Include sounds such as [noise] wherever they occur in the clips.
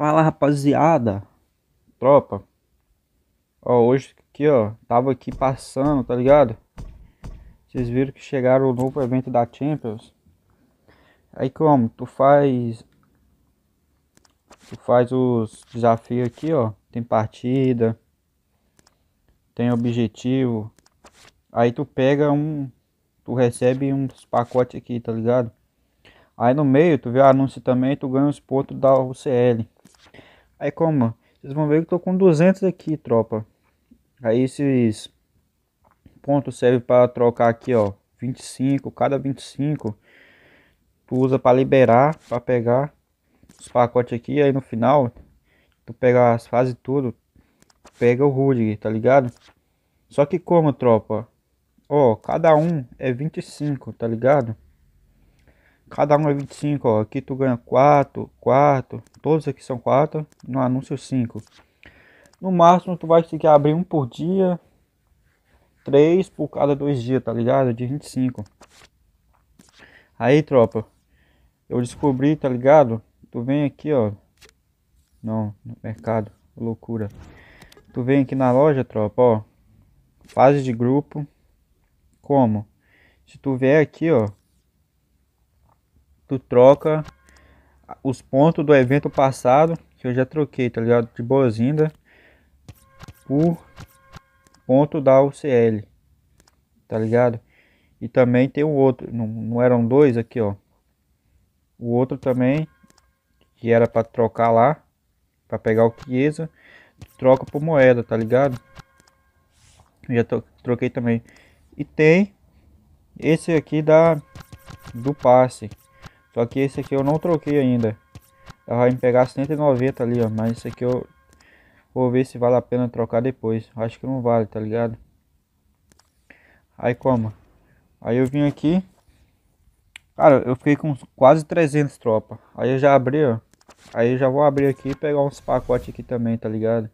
Fala rapaziada, tropa. Ó, hoje aqui, ó, tava aqui passando, tá ligado? Vocês viram que chegaram o novo evento da Champions. Aí como? Tu faz. Tu faz os desafios aqui, ó. Tem partida. Tem objetivo. Aí tu pega um. Tu recebe uns pacotes aqui, tá ligado? Aí no meio tu vê o anúncio também, tu ganha os pontos da UCL. Aí como? Vocês vão ver que tô com 200 aqui, tropa. Aí esses pontos servem para trocar aqui, ó. 25, cada 25. Tu usa para liberar, para pegar os pacotes aqui. Aí no final, tu pega as fases tudo. Pega o Rudiger, tá ligado? Só que como, tropa? Ó, cada um é 25, tá ligado? Cada um é 25, ó. Aqui tu ganha 4, 4. Todos aqui são 4. No anúncio 5. No máximo tu vai ter que abrir um por dia. 3 por cada dois dias, tá ligado? De 25. Aí, tropa. Eu descobri, tá ligado? Tu vem aqui, ó. Não, no mercado. Loucura. Tu vem aqui na loja, tropa, ó. Fase de grupo. Como? Se tu vier aqui, ó tu troca os pontos do evento passado, que eu já troquei, tá ligado? De boas-vindas por ponto da UCL, tá ligado? E também tem o outro, não, não eram dois aqui, ó. O outro também, que era para trocar lá, para pegar o Chiesa, troca por moeda, tá ligado? Já troquei também. E tem esse aqui da do passe, só que esse aqui eu não troquei ainda. Ela vai me pegar 190 ali, ó. Mas esse aqui eu vou ver se vale a pena trocar depois. Acho que não vale, tá ligado? Aí como? Aí eu vim aqui. Cara, eu fiquei com quase 300 tropa. Aí eu já abri, ó. Aí eu já vou abrir aqui e pegar uns pacotes aqui também, tá ligado?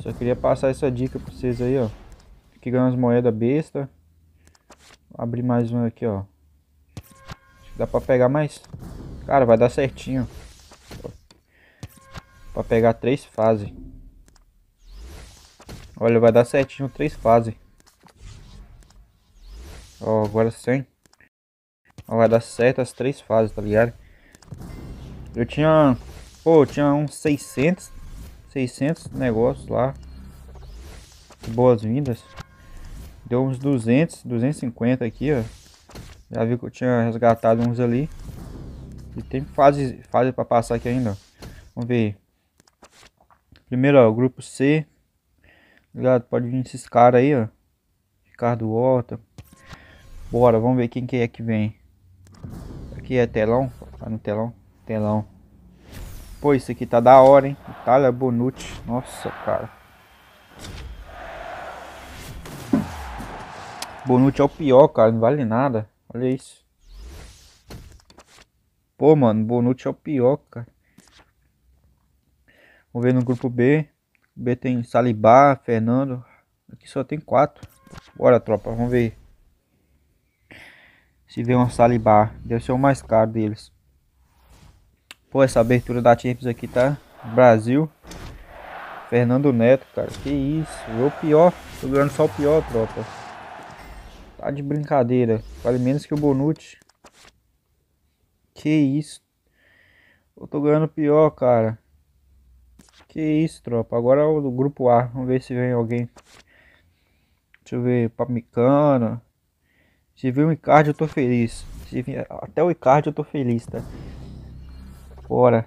Só queria passar essa dica pra vocês aí, ó. que ganha umas moedas besta. Vou abrir mais um aqui, ó. Dá pra pegar mais? Cara, vai dar certinho. Pra pegar três fases. Olha, vai dar certinho três fases. Ó, agora sim. vai dar certo as três fases, tá ligado? Eu tinha... Pô, eu tinha uns 600... 600 negócios lá. Boas-vindas. Deu uns 200, 250 aqui, ó. Já vi que eu tinha resgatado uns ali. E tem fase, fase para passar aqui ainda. Vamos ver. Primeiro, ó, grupo C. Ligado? Pode vir esses caras aí, ó. Ricardo Volta. Bora, vamos ver quem que é que vem. Aqui é telão. Tá no telão. Telão. Pô, isso aqui tá da hora, hein? Itália Bonucci. Nossa, cara. Bonucci é o pior, cara. Não vale nada. Olha isso. Pô, mano, Bonucci é o pior, cara. Vamos ver no grupo B. B tem Salibá, Fernando. Aqui só tem quatro. Bora, tropa, vamos ver. Se vê uma Salibá. Deve ser o mais caro deles. Pô, essa abertura da Champions aqui tá... Brasil. Fernando Neto, cara. Que isso. É o pior. Tô ganhando só o pior, tropa. Tá de brincadeira. Vale menos que o Bonucci. Que isso. Eu tô ganhando pior, cara. Que isso, tropa. Agora é o grupo A. Vamos ver se vem alguém. Deixa eu ver. Pamicana. Se vir o Icardi, eu tô feliz. Se vir até o Icardi, eu tô feliz, tá? Bora.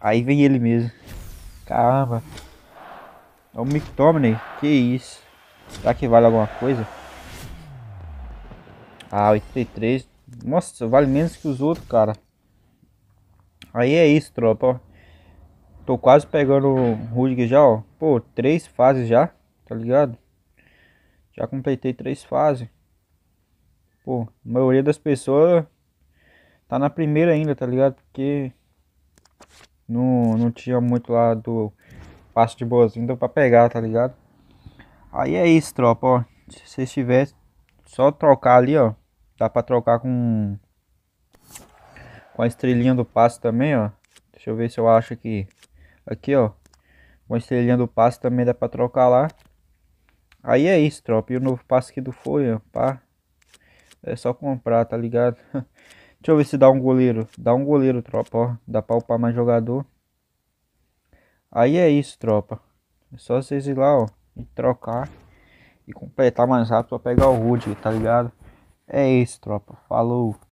Aí vem ele mesmo. Caramba. É o McTominay. Que isso. Será que vale alguma coisa? Ah, 83. Nossa, vale menos que os outros, cara. Aí é isso, tropa, ó. Tô quase pegando o Rudiger já, ó. Pô, três fases já, tá ligado? Já completei três fases. Pô, a maioria das pessoas tá na primeira ainda, tá ligado? Porque não, não tinha muito lá do passo de boas ainda pra pegar, tá ligado? Aí é isso, tropa, ó. Se vocês tivessem só trocar ali, ó. Dá pra trocar com, com a estrelinha do passe também, ó. Deixa eu ver se eu acho aqui. Aqui, ó. Com a estrelinha do passe também dá pra trocar lá. Aí é isso, tropa. E o novo passe aqui do Folha, pá. É só comprar, tá ligado? [laughs] Deixa eu ver se dá um goleiro. Dá um goleiro, tropa, ó. Dá pra upar mais jogador. Aí é isso, tropa. É só vocês ir lá, ó. E trocar. E completar mais rápido pra pegar o Rudy, tá ligado? É isso, tropa. Falou!